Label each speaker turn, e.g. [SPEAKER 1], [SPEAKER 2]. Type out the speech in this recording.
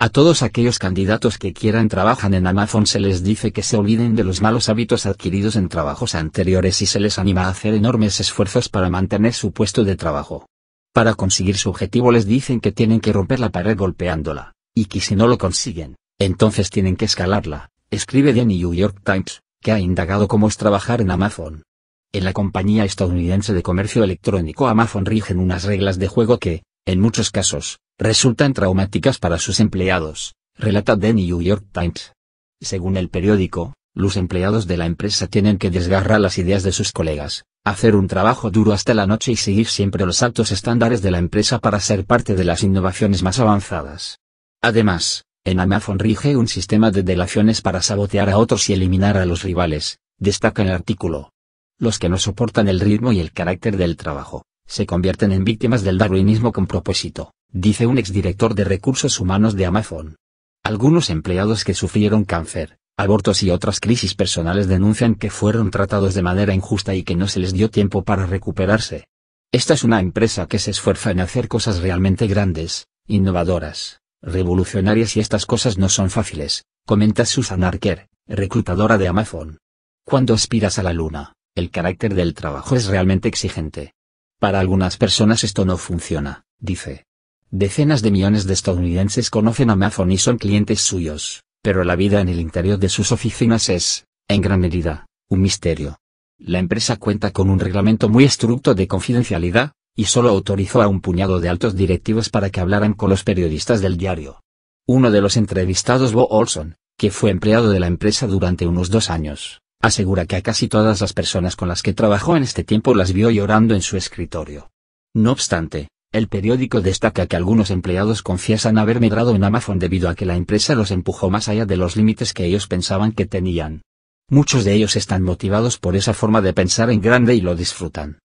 [SPEAKER 1] A todos aquellos candidatos que quieran trabajan en Amazon se les dice que se olviden de los malos hábitos adquiridos en trabajos anteriores y se les anima a hacer enormes esfuerzos para mantener su puesto de trabajo. Para conseguir su objetivo les dicen que tienen que romper la pared golpeándola, y que si no lo consiguen, entonces tienen que escalarla, escribe The New York Times, que ha indagado cómo es trabajar en Amazon. En la compañía estadounidense de comercio electrónico Amazon rigen unas reglas de juego que, en muchos casos, resultan traumáticas para sus empleados, relata The New York Times. Según el periódico, los empleados de la empresa tienen que desgarrar las ideas de sus colegas, hacer un trabajo duro hasta la noche y seguir siempre los altos estándares de la empresa para ser parte de las innovaciones más avanzadas. Además, en Amazon rige un sistema de delaciones para sabotear a otros y eliminar a los rivales, destaca el artículo. Los que no soportan el ritmo y el carácter del trabajo, se convierten en víctimas del darwinismo con propósito dice un exdirector de recursos humanos de Amazon. Algunos empleados que sufrieron cáncer, abortos y otras crisis personales denuncian que fueron tratados de manera injusta y que no se les dio tiempo para recuperarse. Esta es una empresa que se esfuerza en hacer cosas realmente grandes, innovadoras, revolucionarias y estas cosas no son fáciles, comenta Susan Arker, reclutadora de Amazon. Cuando aspiras a la luna, el carácter del trabajo es realmente exigente. Para algunas personas esto no funciona, dice. Decenas de millones de estadounidenses conocen Amazon y son clientes suyos, pero la vida en el interior de sus oficinas es, en gran medida, un misterio. La empresa cuenta con un reglamento muy estricto de confidencialidad, y solo autorizó a un puñado de altos directivos para que hablaran con los periodistas del diario. Uno de los entrevistados, Bo Olson, que fue empleado de la empresa durante unos dos años, asegura que a casi todas las personas con las que trabajó en este tiempo las vio llorando en su escritorio. No obstante, el periódico destaca que algunos empleados confiesan haber medrado en Amazon debido a que la empresa los empujó más allá de los límites que ellos pensaban que tenían. Muchos de ellos están motivados por esa forma de pensar en grande y lo disfrutan.